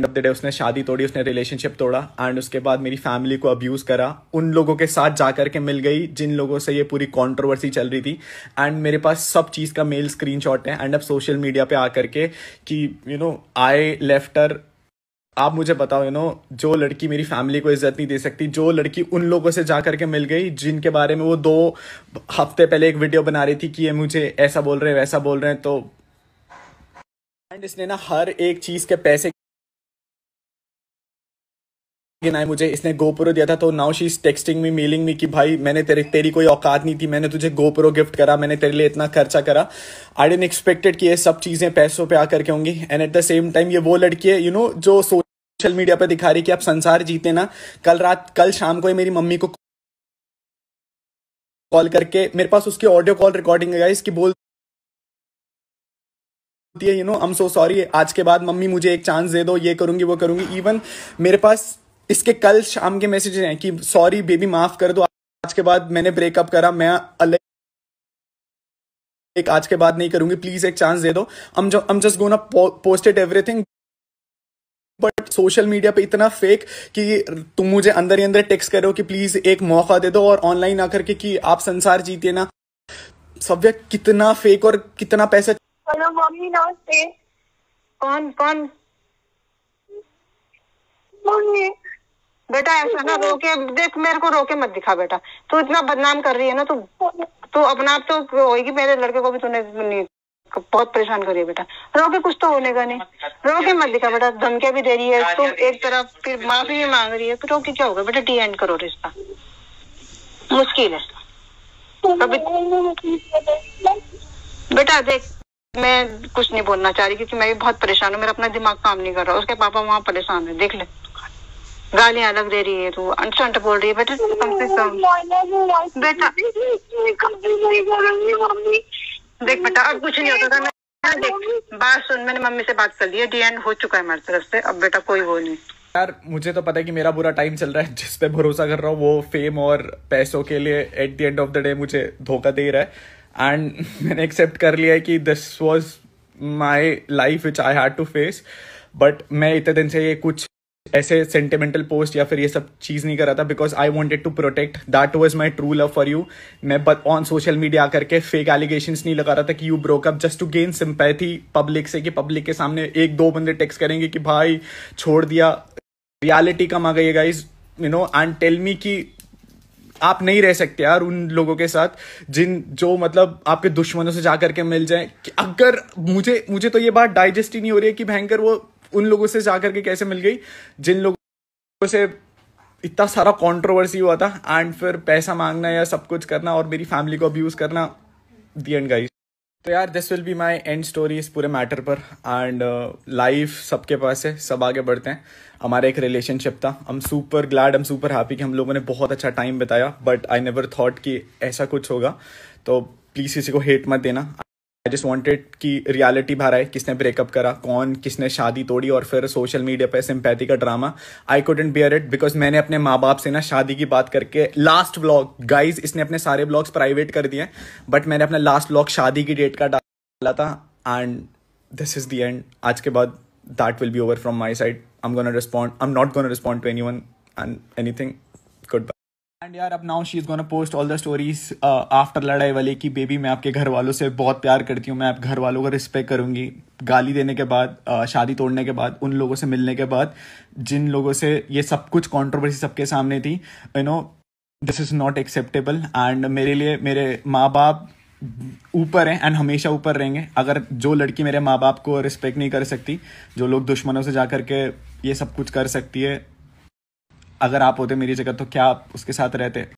And of the day उसने शादी तोड़ी उसने रिलेशनशिप तोड़ा एंड उसके बाद मेरी फैमिली को अब्यूज़ करा उन लोगों के साथ जाकर के मिल गई जिन लोगों से ये पूरी कॉन्ट्रोवर्सी चल रही थी एंड मेरे पास सब चीज़ का मेल स्क्रीन है एंड अब सोशल मीडिया पे आकर के कि यू नो आई लेफ्टर आप मुझे बताओ यू नो जो लड़की मेरी फैमिली को इज्जत नहीं दे सकती जो लड़की उन लोगों से जाकर के मिल गई जिनके बारे में वो दो हफ्ते पहले एक वीडियो बना रही थी कि ये मुझे ऐसा बोल रहे हैं वैसा बोल रहे हैं तो एंड इसने ना हर एक चीज़ के पैसे गिनाए मुझे इसने गोप्रो दिया था तो now she is texting me mailing me कि भाई मैंने तेरे तेरी कोई औकात नहीं थी मैंने तुझे गोप्रो गिफ्ट करा मैंने तेरे लिए इतना खर्चा करा आई डेंट एक्सपेक्टेड कि ये सब चीज़ें पैसों पे आकर के होंगी and at the same time ये वो लड़की है यू you नो know, जो सोशल मीडिया पर दिखा रही कि आप संसार जीते ना कल रात कल शाम को ही मेरी मम्मी को कॉल करके मेरे पास उसकी ऑडियो कॉल रिकॉर्डिंग है इसकी बोल you know I am so sorry आज के बाद मम्मी मुझे एक चांस दे दो ये करूंगी वो करूंगी इवन मेरे पास इसके कल शाम के मैसेज हैं कि सॉरी बेबी माफ कर दो आज के बाद मैंने ब्रेकअप करा मैं अलग एक आज के बाद नहीं करूंगी प्लीज एक चांस दे दो हम just gonna posted everything but social media पे इतना फेक कि तुम मुझे अंदर ही अंदर टेक्स्ट करो कि प्लीज एक मौका दे दो और ऑनलाइन आकर के कि आप संसार जीते ना सभ्य कितना फेक और कितना पैसा हेलो मम्मी नमस्ते कौन कौन मम्मी बेटा ऐसा ना हम्म। रोके देख मेरे को रोके मत दिखा बेटा तू इतना बदनाम कर रही है ना तू तू अपना आप तो होगी मेरे लड़के को भी तूने बहुत परेशान करी बेटा रोके कुछ तो होने का नहीं रोके मत दिखा बेटा धमके भी दे रही है तो एक तरफ फिर माफी भी मांग रही है तो रोके क्या होगा बेटा डी एंड करो रिश्ता मुश्किल है बेटा देख मैं कुछ नहीं बोलना चाह रही क्योंकि मैं भी बहुत परेशान हूँ मेरा अपना दिमाग काम नहीं कर रहा उसके पापा वहाँ परेशान है देख ले गाली अलग दे रही है तू अंत अच्छा, अंत बोल रही है बेटा कम से कम बेटा देख बेटा अब कुछ नहीं होता था मैं हाँ, बात सुन मैंने मम्मी से बात कर ली है डी एंड हो चुका है हमारे तरफ से अब बेटा कोई वो नहीं यार मुझे तो पता है कि मेरा बुरा टाइम चल रहा है जिस पे भरोसा कर रहा हूँ वो फेम और पैसों के लिए at the end of the day मुझे धोखा दे रहा है एंड मैंने एक्सेप्ट कर लिया है कि this was my life which I had to face but मैं इतने दिन से ये कुछ ऐसे सेंटिमेंटल पोस्ट या फिर ये सब चीज़ नहीं कर रहा था because I wanted to protect that was my true love for you मैं ऑन सोशल मीडिया आकर के फेक एलिगेशन नहीं लगा रहा था कि you broke up just to gain sympathy public से कि पब्लिक के सामने एक दो बंदे टेक्स करेंगे कि भाई छोड़ दिया रियालिटी कम आ गई है guys you know and tell me कि आप नहीं रह सकते यार उन लोगों के साथ जिन जो मतलब आपके दुश्मनों से जा करके मिल जाए अगर मुझे मुझे तो ये बात डाइजेस्ट ही नहीं हो रही है कि भयंकर वो उन लोगों से जाकर के कैसे मिल गई जिन लोगों से इतना सारा कंट्रोवर्सी हुआ था एंड फिर पैसा मांगना या सब कुछ करना और मेरी फैमिली को अब्यूज़ करना दी एंड गाइस तो यार this will be my end story इस पूरे मैटर पर एंड लाइफ uh, सबके पास है सब आगे बढ़ते हैं हमारा एक रिलेशनशिप था हम सुपर ग्लैड हम सुपर हैप्पी कि हम लोगों ने बहुत अच्छा टाइम बिताया बट आई नेवर थॉट कि ऐसा कुछ होगा तो प्लीज़ किसी को हेट मत देना आई जस्ट वॉन्टेड कि रियलिटी भर आए किसने ब्रेकअप करा कौन किसने शादी तोड़ी और फिर सोशल मीडिया पर सिंपैथी का drama I couldn't bear it because मैंने अपने माँ बाप से ना शादी की बात करके लास्ट ब्लॉग गाइज इसने अपने सारे ब्लॉग्स प्राइवेट कर दिए बट मैंने अपना लास्ट ब्लॉग शादी की डेट का डाला था and this is the end आज के बाद that will be over from my side I am gonna respond I am not gonna respond to anyone and anything and यार अब now she is gonna post all the stories after लड़ाई वाली कि baby मैं आपके घर वालों से बहुत प्यार करती हूँ मैं आप घर वालों का रिस्पेक्ट करूंगी गाली देने के बाद uh, शादी तोड़ने के बाद उन लोगों से मिलने के बाद जिन लोगों से ये सब कुछ कॉन्ट्रोवर्सी सबके सामने थी you know this is not acceptable and मेरे लिए मेरे माँ बाप ऊपर हैं एंड हमेशा ऊपर रहेंगे अगर जो लड़की मेरे माँ बाप को रिस्पेक्ट नहीं कर सकती जो लोग दुश्मनों से जा कर के ये सब कुछ कर सकती है अगर आप होते मेरी जगह तो क्या आप उसके साथ रहते